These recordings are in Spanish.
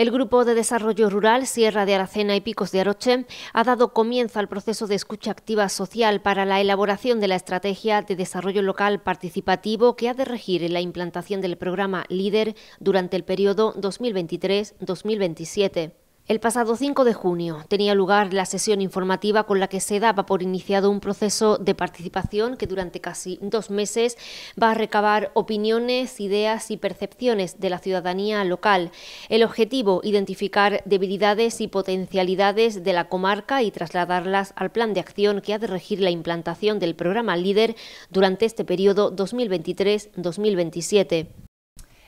El Grupo de Desarrollo Rural Sierra de Aracena y Picos de Aroche ha dado comienzo al proceso de escucha activa social para la elaboración de la estrategia de desarrollo local participativo que ha de regir la implantación del programa LIDER durante el periodo 2023-2027. El pasado 5 de junio tenía lugar la sesión informativa con la que se daba por iniciado un proceso de participación que durante casi dos meses va a recabar opiniones, ideas y percepciones de la ciudadanía local. El objetivo, identificar debilidades y potencialidades de la comarca y trasladarlas al plan de acción que ha de regir la implantación del programa líder durante este periodo 2023-2027.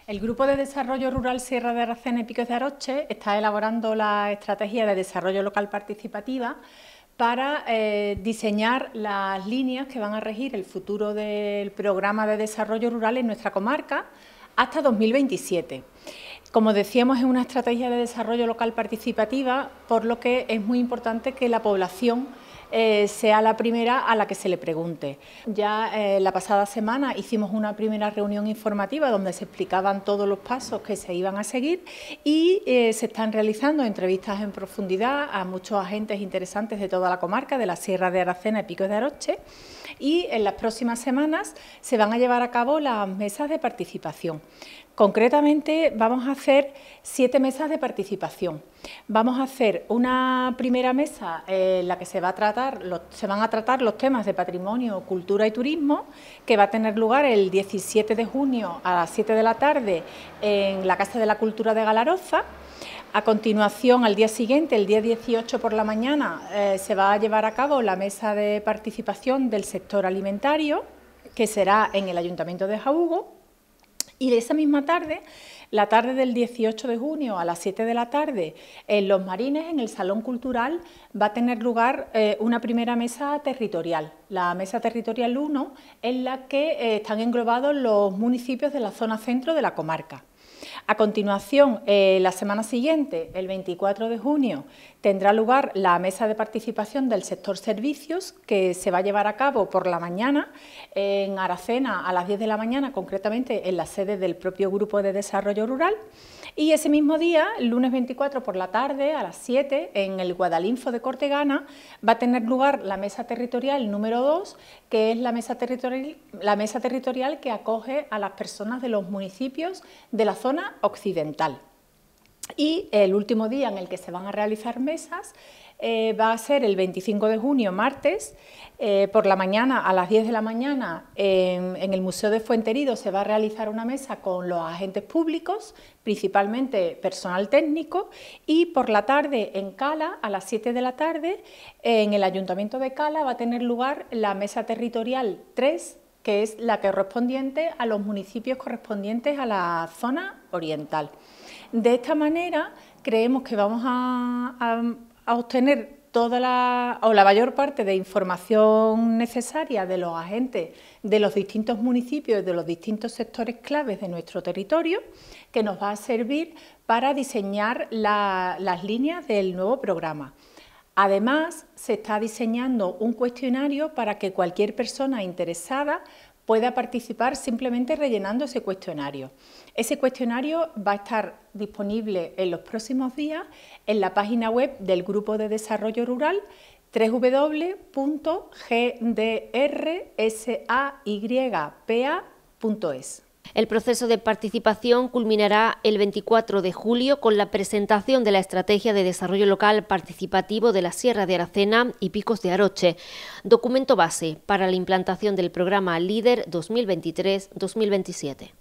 El Grupo de Desarrollo Rural Sierra de Aracena y Picos de Aroche está elaborando la estrategia de desarrollo local participativa para eh, diseñar las líneas que van a regir el futuro del programa de desarrollo rural en nuestra comarca hasta 2027. Como decíamos, es una estrategia de desarrollo local participativa, por lo que es muy importante que la población eh, sea la primera a la que se le pregunte. Ya eh, la pasada semana hicimos una primera reunión informativa donde se explicaban todos los pasos que se iban a seguir y eh, se están realizando entrevistas en profundidad a muchos agentes interesantes de toda la comarca, de la Sierra de Aracena y Picos de Aroche y en las próximas semanas se van a llevar a cabo las mesas de participación. Concretamente vamos a hacer siete mesas de participación. Vamos a hacer una primera mesa eh, en la que se, van a tratar los temas de patrimonio, cultura y turismo, que va a tener lugar el 17 de junio a las 7 de la tarde en la Casa de la Cultura de Galaroza. A continuación, al día siguiente, el día 18 por la mañana, eh, se va a llevar a cabo la mesa de participación del sector alimentario, que será en el Ayuntamiento de Jaugo, Y de esa misma tarde, la tarde del 18 de junio a las 7 de la tarde, en Los Marines, en el Salón Cultural, va a tener lugar eh, una primera mesa territorial. La mesa territorial 1, en la que eh, están englobados los municipios de la zona centro de la comarca. A continuación, eh, la semana siguiente, el 24 de junio, tendrá lugar la mesa de participación del sector servicios que se va a llevar a cabo por la mañana en Aracena a las 10 de la mañana, concretamente en la sede del propio Grupo de Desarrollo Rural. Y ese mismo día, el lunes 24 por la tarde, a las 7, en el Guadalinfo de Cortegana, va a tener lugar la mesa territorial número 2, que es la mesa, territorial, la mesa territorial que acoge a las personas de los municipios de la zona occidental. Y el último día en el que se van a realizar mesas eh, va a ser el 25 de junio, martes, eh, por la mañana, a las 10 de la mañana, en, en, el Museo de Fuenterido se va a realizar una mesa con los agentes públicos, principalmente personal técnico, y por la tarde en Cala, a las 7 de la tarde, en el Ayuntamiento de Cala va a tener lugar la mesa territorial 3 que es la correspondiente a los municipios correspondientes a la zona oriental. De esta manera creemos que vamos a, obtener toda la, o la mayor parte de información necesaria de los agentes de los distintos municipios y de los distintos sectores claves de nuestro territorio, que nos va a servir para diseñar las líneas del nuevo programa. Además, se está diseñando un cuestionario para que cualquier persona interesada pueda participar simplemente rellenando ese cuestionario. Ese cuestionario va a estar disponible en los próximos días en la página web del Grupo de Desarrollo Rural www.gdrsaypa.es. El proceso de participación culminará el 24 de julio con la presentación de la Estrategia de Desarrollo Local Participativo de la Sierra de Aracena y Picos de Aroche, documento base para la implantación del programa LIDER 2023-2027.